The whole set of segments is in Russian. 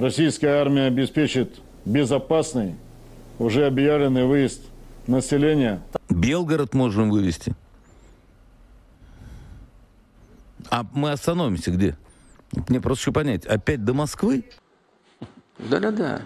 Российская армия обеспечит безопасный, уже объявленный выезд населения. Белгород можем вывести. А мы остановимся где? Мне просто еще понять, опять до Москвы? Да-да-да.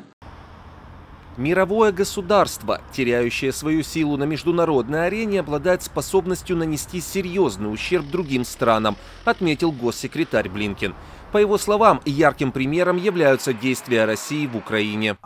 Мировое государство, теряющее свою силу на международной арене, обладает способностью нанести серьезный ущерб другим странам, отметил госсекретарь Блинкин. По его словам, ярким примером являются действия России в Украине.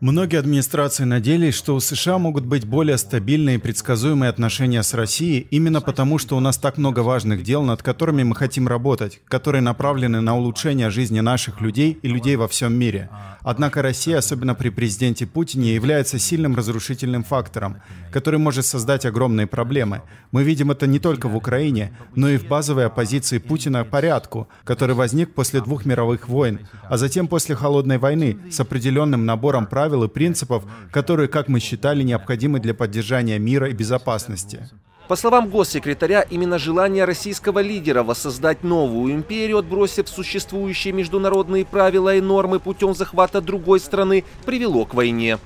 Многие администрации надеялись, что у США могут быть более стабильные и предсказуемые отношения с Россией именно потому, что у нас так много важных дел, над которыми мы хотим работать, которые направлены на улучшение жизни наших людей и людей во всем мире. Однако Россия, особенно при президенте Путине, является сильным разрушительным фактором, который может создать огромные проблемы. Мы видим это не только в Украине, но и в базовой оппозиции Путина порядку, который возник после двух мировых войн, а затем после Холодной войны с определенным набором правил правил и принципов, которые, как мы считали, необходимы для поддержания мира и безопасности. По словам госсекретаря, именно желание российского лидера воссоздать новую империю, отбросив существующие международные правила и нормы путем захвата другой страны, привело к войне.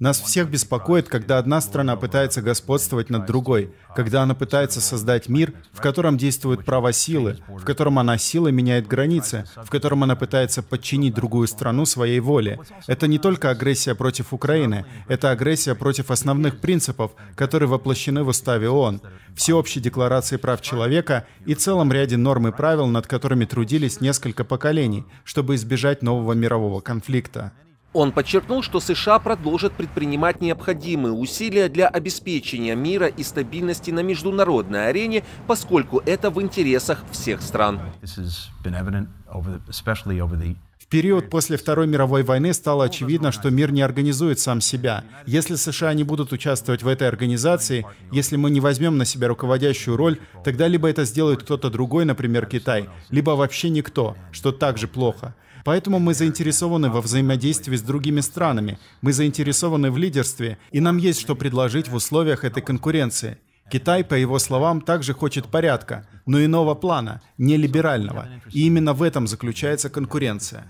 Нас всех беспокоит, когда одна страна пытается господствовать над другой, когда она пытается создать мир, в котором действуют права силы, в котором она силой меняет границы, в котором она пытается подчинить другую страну своей воле. Это не только агрессия против Украины, это агрессия против основных принципов, которые воплощены в Уставе ООН, Всеобщей Декларации прав человека и целом ряде норм и правил, над которыми трудились несколько поколений, чтобы избежать нового мирового конфликта. Он подчеркнул, что США продолжат предпринимать необходимые усилия для обеспечения мира и стабильности на международной арене, поскольку это в интересах всех стран. В период после Второй мировой войны стало очевидно, что мир не организует сам себя. Если США не будут участвовать в этой организации, если мы не возьмем на себя руководящую роль, тогда либо это сделает кто-то другой, например, Китай, либо вообще никто, что также плохо. Поэтому мы заинтересованы во взаимодействии с другими странами, мы заинтересованы в лидерстве, и нам есть что предложить в условиях этой конкуренции. Китай, по его словам, также хочет порядка, но иного плана, не либерального. И именно в этом заключается конкуренция.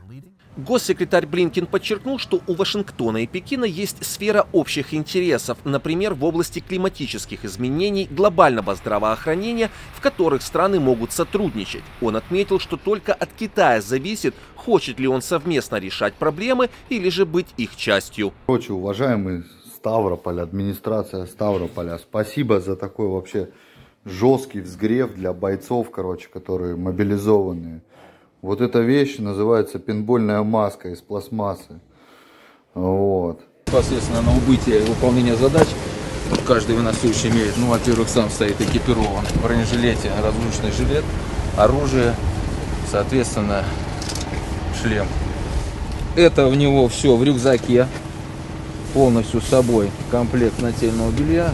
Госсекретарь Блинкин подчеркнул, что у Вашингтона и Пекина есть сфера общих интересов, например, в области климатических изменений, глобального здравоохранения, в которых страны могут сотрудничать. Он отметил, что только от Китая зависит, хочет ли он совместно решать проблемы или же быть их частью. Короче, уважаемый Ставрополь, администрация Ставрополя, спасибо за такой вообще жесткий взгрев для бойцов, короче, которые мобилизованные вот эта вещь называется пинбольная маска из пластмассы. Вот. Непосредственно на убытие выполнения задач каждый выносящий имеет, ну, во-первых, сам стоит экипирован в бронежилете, разрушенный жилет, оружие, соответственно, шлем. Это в него все в рюкзаке, полностью с собой комплект нательного белья,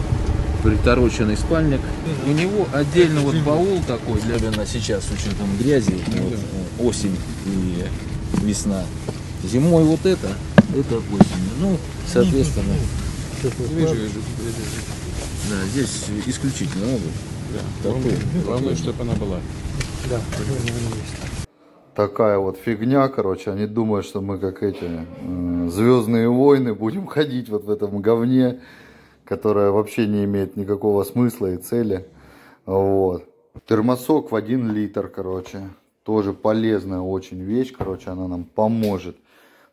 притороченный спальник. У него отдельно вот баул такой для меня сейчас, с учетом грязи, ну вот, э, осень и весна. Зимой вот это, это осень. Ну, соответственно. Да, здесь исключительно обувь. Да. Такой. Главное, ну, чтобы она была. Да, Такая вот фигня, короче, они думают, что мы как эти э, звездные войны будем ходить вот в этом говне которая вообще не имеет никакого смысла и цели. Вот. Термосок в 1 литр, короче. Тоже полезная очень вещь, короче, она нам поможет.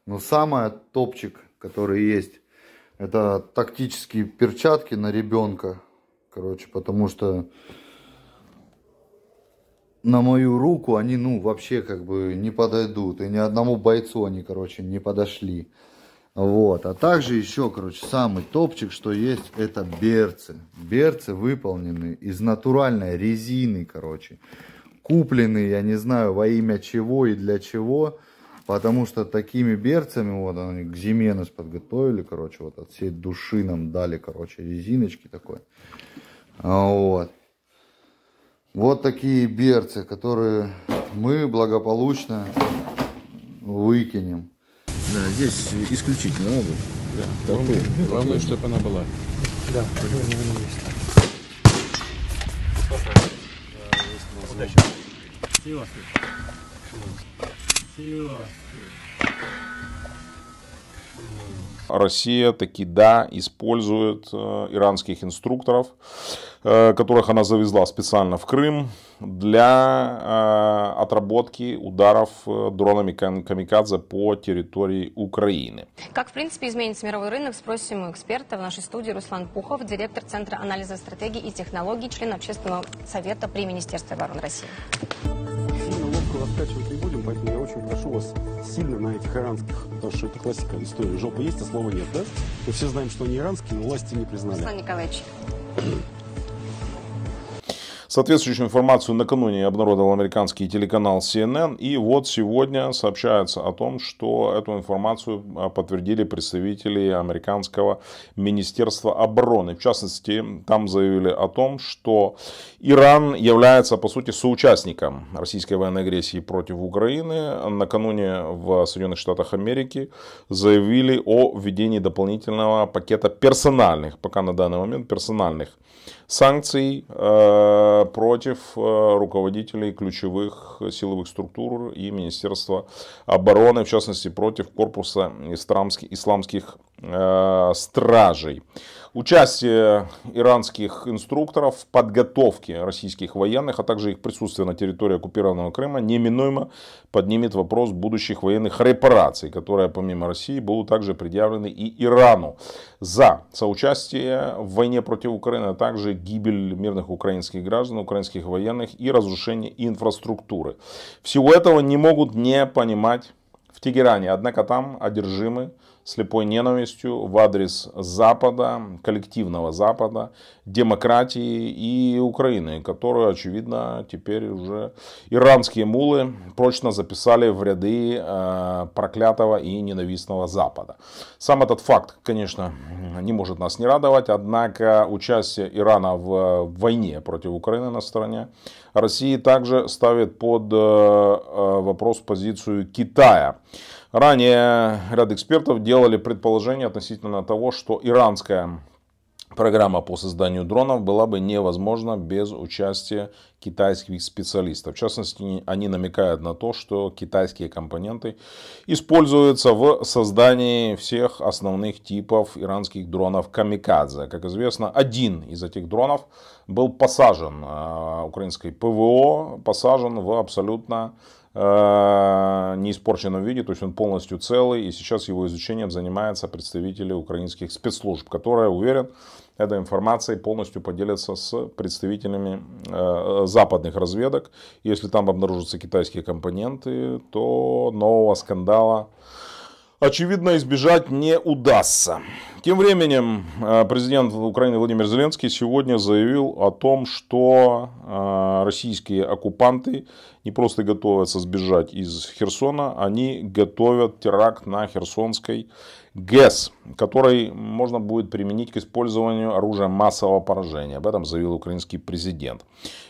Но самое топчик, который есть, это тактические перчатки на ребенка. Короче, потому что на мою руку они, ну, вообще как бы не подойдут. И ни одному бойцу они, короче, не подошли. Вот. А также еще, короче, самый топчик, что есть, это берцы. Берцы выполнены из натуральной резины, короче. Куплены, я не знаю, во имя чего и для чего. Потому что такими берцами, вот они к зиме нас подготовили, короче, вот от всей души нам дали, короче, резиночки такой. А, вот. Вот такие берцы, которые мы благополучно выкинем. Да, здесь исключительно обувь. Да. Главное, главное, чтобы она была. Да, наверное, есть. Серьезно. Серьезно. Россия таки, да, использует э, иранских инструкторов. Э, которых она завезла специально в Крым для э, отработки ударов э, дронами камикадзе по территории Украины. Как, в принципе, изменится мировой рынок, спросим у эксперта. В нашей студии Руслан Пухов, директор Центра анализа стратегий и технологий, член Общественного совета при Министерстве обороны России. Сильно ловко раскачивать не будем, поэтому я очень прошу вас сильно на этих иранских, потому что это классика истории. Жопа есть, а слова нет, да? Мы все знаем, что они иранские, но власти не признали. Руслан Николаевич, Соответствующую информацию накануне обнародовал американский телеканал CNN. И вот сегодня сообщается о том, что эту информацию а, подтвердили представители американского Министерства обороны. В частности, там заявили о том, что Иран является, по сути, соучастником российской военной агрессии против Украины. Накануне в Соединенных Штатах Америки заявили о введении дополнительного пакета персональных, пока на данный момент персональных санкций э, против э, руководителей ключевых э, силовых структур и Министерства обороны, в частности против корпуса исламских Э, стражей. Участие иранских инструкторов в подготовке российских военных, а также их присутствие на территории оккупированного Крыма неминуемо поднимет вопрос будущих военных репараций, которые помимо России будут также предъявлены и Ирану за соучастие в войне против Украины, а также гибель мирных украинских граждан, украинских военных и разрушение инфраструктуры. Всего этого не могут не понимать в Тегеране, однако там одержимы слепой ненавистью в адрес Запада, коллективного Запада, демократии и Украины, которую, очевидно, теперь уже иранские мулы прочно записали в ряды э, проклятого и ненавистного Запада. Сам этот факт, конечно, не может нас не радовать, однако участие Ирана в э, войне против Украины на стороне Россия также ставит под э, э, вопрос позицию Китая. Ранее ряд экспертов делали предположение относительно того, что иранская Программа по созданию дронов была бы невозможна без участия китайских специалистов. В частности, они намекают на то, что китайские компоненты используются в создании всех основных типов иранских дронов «Камикадзе». Как известно, один из этих дронов был посажен а, украинской ПВО, посажен в абсолютно Э, не испорченном виде, то есть он полностью целый, и сейчас его изучением занимаются представители украинских спецслужб, которые, уверен, этой информацией полностью поделятся с представителями э, западных разведок. Если там обнаружатся китайские компоненты, то нового скандала очевидно, избежать не удастся. Тем временем э, президент Украины Владимир Зеленский сегодня заявил о том, что э, российские оккупанты не просто готовятся сбежать из Херсона, они готовят теракт на Херсонской ГЭС, который можно будет применить к использованию оружия массового поражения. Об этом заявил украинский президент.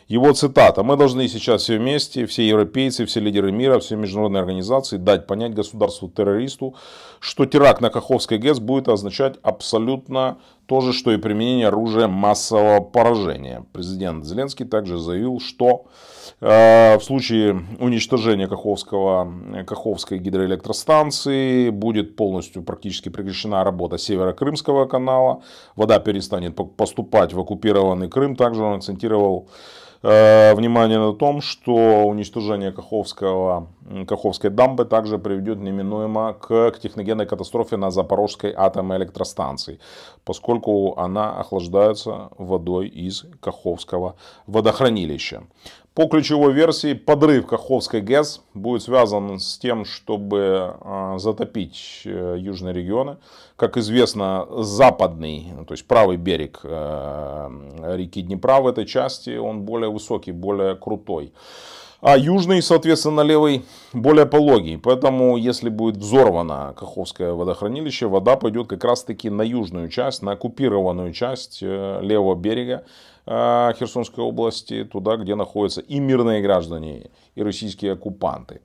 Его цитата. «Мы должны сейчас все вместе, все европейцы, все лидеры мира, все международные организации дать понять государству-террористу, что теракт на Каховской ГЭС будет означать абсолютно то же, что и применение оружия массового поражения. Президент Зеленский также заявил, что э, в случае уничтожения Каховского, Каховской гидроэлектростанции будет полностью практически прекращена работа Северо-Крымского канала. Вода перестанет поступать в оккупированный Крым. Также он акцентировал Э, внимание на том, что уничтожение Каховского, Каховской дамбы также приведет неминуемо к, к техногенной катастрофе на Запорожской атомной электростанции, поскольку она охлаждается водой из Каховского водохранилища. По ключевой версии, подрыв Каховской ГЭС будет связан с тем, чтобы а, затопить э, южные регионы. Как известно, западный, ну, то есть правый берег э, реки Днепра в этой части, он более высокий, более крутой. А южный, соответственно, левый более пологий. Поэтому, если будет взорвано Каховское водохранилище, вода пойдет как раз-таки на южную часть, на оккупированную часть э, левого берега Э, Херсонской области, туда, где находятся и мирные граждане, и российские оккупанты.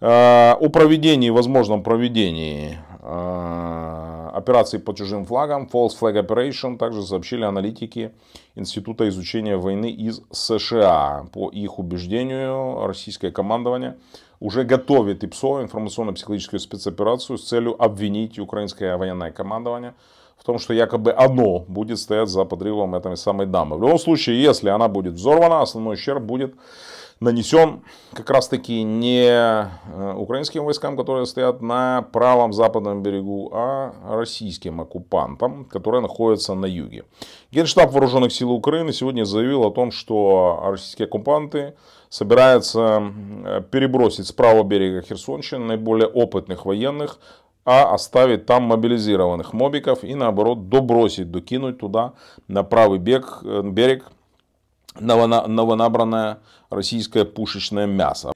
Э, о проведении, возможном проведении э, операции под чужим флагом, False Flag Operation, также сообщили аналитики Института изучения войны из США. По их убеждению, российское командование – уже готовит ИПСО, информационно-психологическую спецоперацию, с целью обвинить украинское военное командование в том, что якобы оно будет стоять за подрывом этой самой дамы. В любом случае, если она будет взорвана, основной ущерб будет нанесен как раз-таки не э, украинским войскам, которые стоят на правом западном берегу, а российским оккупантам, которые находятся на юге. Генштаб Вооруженных сил Украины сегодня заявил о том, что российские оккупанты собираются э, перебросить с правого берега Херсонщины наиболее опытных военных, а оставить там мобилизированных мобиков и наоборот добросить, докинуть туда на правый э, берег, берег новонабранное российское пушечное мясо.